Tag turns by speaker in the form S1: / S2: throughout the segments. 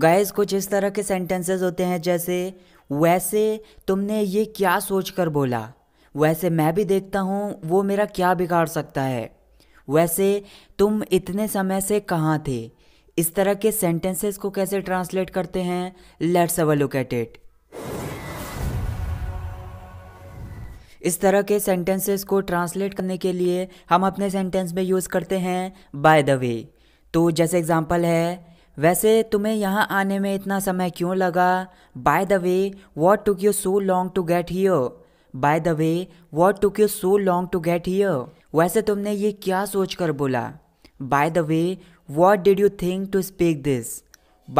S1: Guys कुछ इस तरह के सेंटेंसेस होते हैं जैसे वैसे तुमने ये क्या सोच कर बोला वैसे मैं भी देखता हूँ वो मेरा क्या बिगाड़ सकता है वैसे तुम इतने समय से कहाँ थे इस तरह के सेंटेंसेस को कैसे ट्रांसलेट करते हैं let's our look at it इस तरह के सेंटेंसेस को ट्रांसलेट करने के लिए हम अपने सेंटेंस में यूज़ करते हैं बाय द वे तो जैसे एग्जांपल है वैसे तुम्हें यहाँ आने में इतना समय क्यों लगा by the way what took you so long to get here by the way what took you so long to get here वैसे तुमने ये क्या सोच कर बोला by the way what did you think to speak this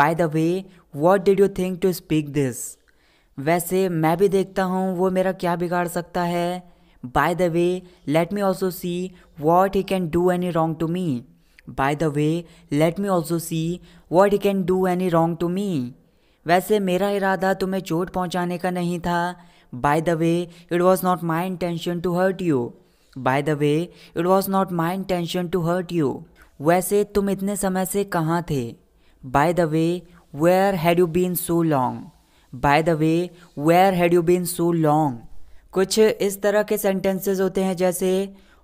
S1: by the way what did you think to speak this वैसे मैं भी देखता हूँ वो मेरा क्या बिगाड़ सकता है by the way let me also see what he can do any wrong to me by the way let me also see what he can do any wrong to me वैसे मेरा इरादा तुम्हें चोट पहुंचाने का नहीं था by the way it was not my intention to hurt you by the way it was not my intention to hurt you वैसे तुम इतने समय से कहाँ थे by the way where had you been so long by the way where had you been so long कुछ इस तरह के सेंटेंसेस होते हैं जैसे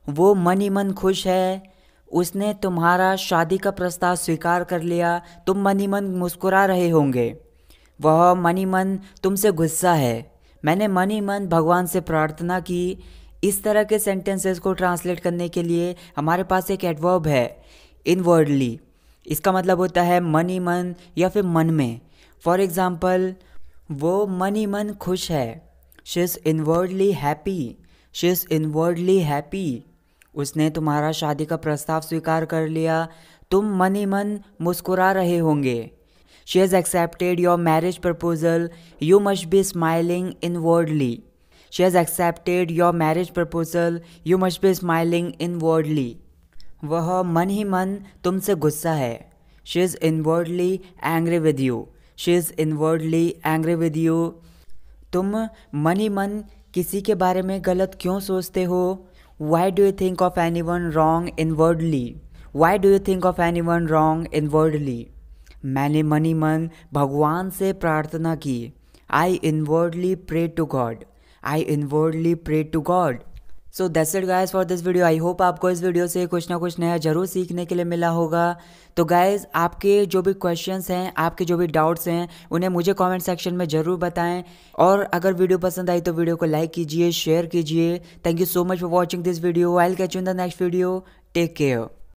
S1: वो मन ही मन खुश है उसने तुम्हारा शादी का प्रस्ताव स्वीकार कर लिया तुम मनी मन मुस्कुरा रहे होंगे वह मनी मन तुमसे गुस्सा है मैंने मनी मन भगवान से प्रार्थना की इस तरह के सेंटेंसेस को ट्रांसलेट करने के लिए हमारे पास एक एडवर्ब है इनवर्डली इसका मतलब होता है मनी मन या फिर मन में फॉर एग्ज़ाम्पल वो मनी मन खुश है she is inwardly happy she is inwardly happy उसने तुम्हारा शादी का प्रस्ताव स्वीकार कर लिया तुम मन ही मन मुस्कुरा रहे होंगे she has accepted your marriage proposal you must be smiling wordly she has accepted your marriage proposal you must be smiling inwardly वह मन ही मन तुमसे गुस्सा है she is inwardly angry with you she is inwardly angry with you तुम मन ही मन किसी के बारे में गलत क्यों सोचते हो Why do you think of anyone wrong inwardly? Why do you think of anyone wrong inwardly? मैंने मनी मन भगवान से प्रार्थना की I inwardly pray to God I inwardly pray to God so that's it guys for this video I hope आपको इस video से कुछ ना कुछ नया जरूर सीखने के लिए मिला होगा तो गाइस आपके जो भी क्वेश्चंस हैं आपके जो भी डाउट्स हैं उन्हें मुझे कमेंट सेक्शन में ज़रूर बताएं और अगर वीडियो पसंद आई तो वीडियो को लाइक कीजिए शेयर कीजिए thank you so much for watching this video I catch in the next video take care